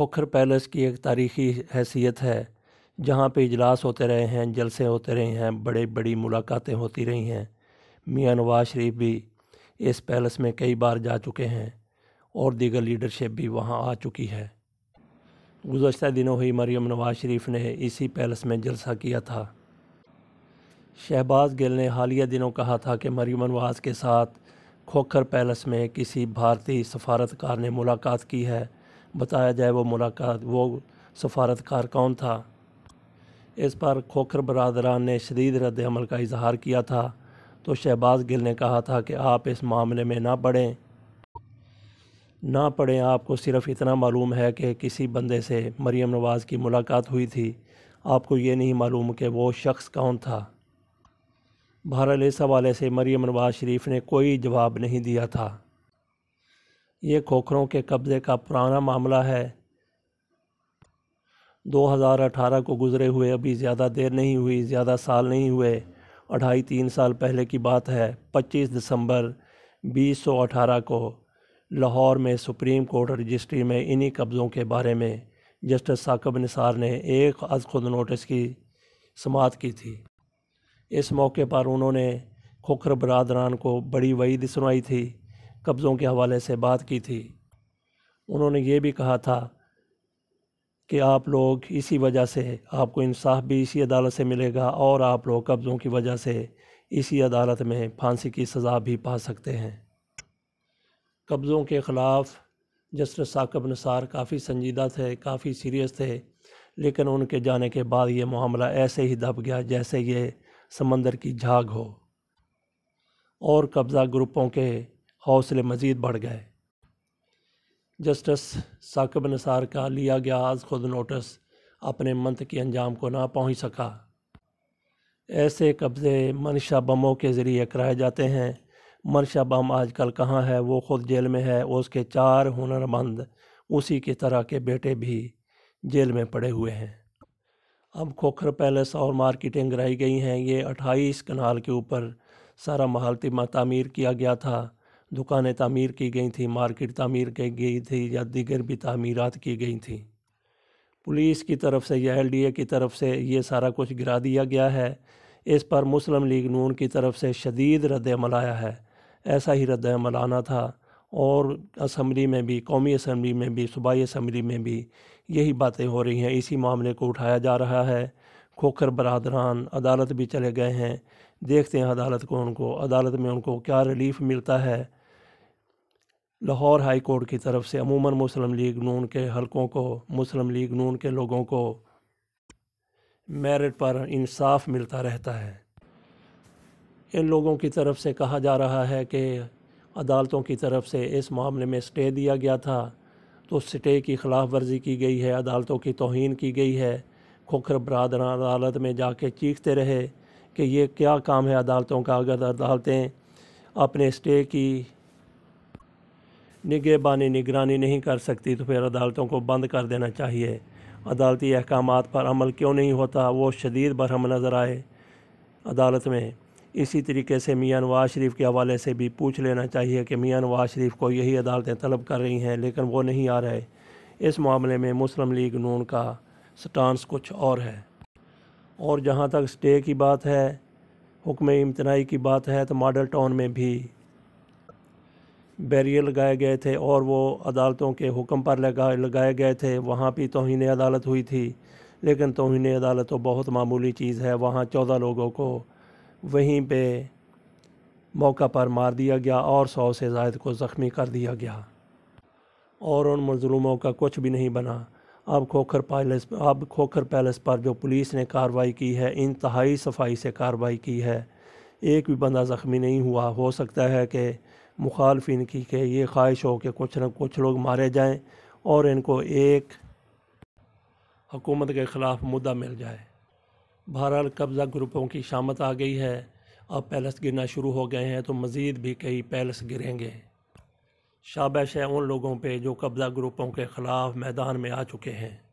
Khokhar palace की एक तारीखी हैसियत है जहाँ पे इजलास होते रहे हैं जलसे होते रहे हैं बड़े बड़ी मुलाकातें होती रही हैं मियाँ नवाज शरीफ भी इस पैलेस में कई बार जा चुके हैं और दीगर लीडरशिप भी वहाँ आ चुकी है गुजशत दिनों ही मरियम नवाज शरीफ ने इसी पैलेस में जलसा किया था शहबाज गिल ने हालिया दिनों कहा था कि मरियम नवाज के साथ खोखर पैलेस में किसी भारतीय सफारतकार ने मुलाकात की है बताया जाए वो मुलाकात वो सफारतकार कौन था इस पर खोखर बरदरान ने शदीद रद्दमल का इजहार किया था तो शहबाज गिल ने कहा था कि आप इस मामले में ना पढ़ें ना पढ़ें आपको सिर्फ इतना मालूम है कि किसी बंदे से मरीम नवाज़ की मुलाकात हुई थी आपको ये नहीं मालूम कि वो शख्स कौन था बहरहाल इस हवाले से मरीम नवाज़ शरीफ ने कोई जवाब नहीं दिया था ये खोखरों के कब्ज़े का पुराना मामला है 2018 को गुज़रे हुए अभी ज़्यादा देर नहीं हुई ज़्यादा साल नहीं हुए अढ़ाई तीन साल पहले की बात है 25 दिसंबर 2018 को लाहौर में सुप्रीम कोर्ट रजिस्ट्री में इन्हीं कब्ज़ों के बारे में जस्टिस साकब निसार ने एक अज खुद नोटिस की समात की थी इस मौके पर उन्होंने खोखर बरदरान को बड़ी वईद सुनाई थी कब्ज़ों के हवाले से बात की थी उन्होंने ये भी कहा था कि आप लोग इसी वजह से आपको इंसाफ भी इसी अदालत से मिलेगा और आप लोग कब्ज़ों की वजह से इसी अदालत में फांसी की सज़ा भी पा सकते हैं कब्ज़ों के ख़िलाफ़ जस्टिस साकब नसार काफ़ी संजीदा थे काफ़ी सीरियस थे लेकिन उनके जाने के बाद ये मामला ऐसे ही दब गया जैसे ये समंदर की झाग हो और कब्ज़ा ग्रुपों के हौसले मज़ीद बढ़ गए जस्टिस साकब नसार का लिया गया आज खुद नोटिस अपने के अंजाम को ना पहुंच सका ऐसे कब्ज़े मनशा बमों के ज़रिए कराए जाते हैं मनशा बम आजकल कहाँ है वो खुद जेल में है उसके चार हुनरमंद उसी की तरह के बेटे भी जेल में पड़े हुए हैं अब खोखर पैलेस और मार्केटें कराई गई हैं ये अट्ठाईस कनाल के ऊपर सारा महालती में तमीर किया गया था दुकानें तमीर की गई थी मार्केट तमीर की गई थी या दीगर भी तमीरत की गई थी पुलिस की तरफ से या एलडीए की तरफ से ये सारा कुछ गिरा दिया गया है इस पर मुस्लिम लीग नून की तरफ से शदीद रद्दमल आया है ऐसा ही रद्दमल आना था और असम्बली में भी कौमी असम्बली में भी सूबाई असम्बली में भी यही बातें हो रही हैं इसी मामले को उठाया जा रहा है खोखर बरदरान अदालत भी चले गए हैं देखते हैं अदालत को उनको अदालत में उनको क्या रिलीफ़ मिलता है लाहौर हाई कोर्ट की तरफ से अमूमन मुस्लिम लीग नून के हलकों को मुस्लिम लीग नून के लोगों को मेरिट पर इंसाफ मिलता रहता है इन लोगों की तरफ से कहा जा रहा है कि अदालतों की तरफ से इस मामले में स्टे दिया गया था तो स्टे की खिलाफ वर्जी की गई है अदालतों की तोहन की गई है खोखर बरदर अदालत में जाके चीखते रहे कि ये क्या काम है अदालतों का अगर अदालतें अपने स्टे की निगेबानी निगरानी नहीं कर सकती तो फिर अदालतों को बंद कर देना चाहिए अदालती अहकाम पर अमल क्यों नहीं होता वो शदीद बरहम नज़र आए अदालत में इसी तरीके से मियाँ नवाज शरीफ के हवाले से भी पूछ लेना चाहिए कि मियाँ नवाज शरीफ को यही अदालतें तलब कर रही हैं लेकिन वो नहीं आ रहे इस मामले में मुस्लिम लीग नून का स्टांस कुछ और है और जहाँ तक स्टे की बात है हुक्म इम्तनाई की बात है तो मॉडल टाउन में भी बैरियर लगाए गए थे और वो अदालतों के हुक्म पर लगा लगाए गए थे वहाँ भी तोहन अदालत हुई थी लेकिन तोहन अदालत तो बहुत मामूली चीज़ है वहाँ चौदह लोगों को वहीं पे मौका पर मार दिया गया और सौ से जायद को ज़ख्मी कर दिया गया और उन मजलूमों का कुछ भी नहीं बना अब खोखर पैलेस अब खोखर पैलेस पर जो पुलिस ने कार्रवाई की है इंतहाई सफाई से कार्रवाई की है एक भी बंदा ज़ख्मी नहीं हुआ हो सकता है कि मुखालफन की कि ये ख्वाहिश हो कि कुछ न कुछ लोग मारे जाएँ और इनको एक हकूमत के ख़िलाफ़ मुद्दा मिल जाए बहरहाल कब्ज़ा ग्रुपों की शामत आ गई है अब पैलेस गिरना शुरू हो गए हैं तो मज़ीद भी कई पैलेस गिरेंगे शाबाश है उन लोगों पर जो कब्ज़ा ग्रुपों के ख़िलाफ़ मैदान में आ चुके हैं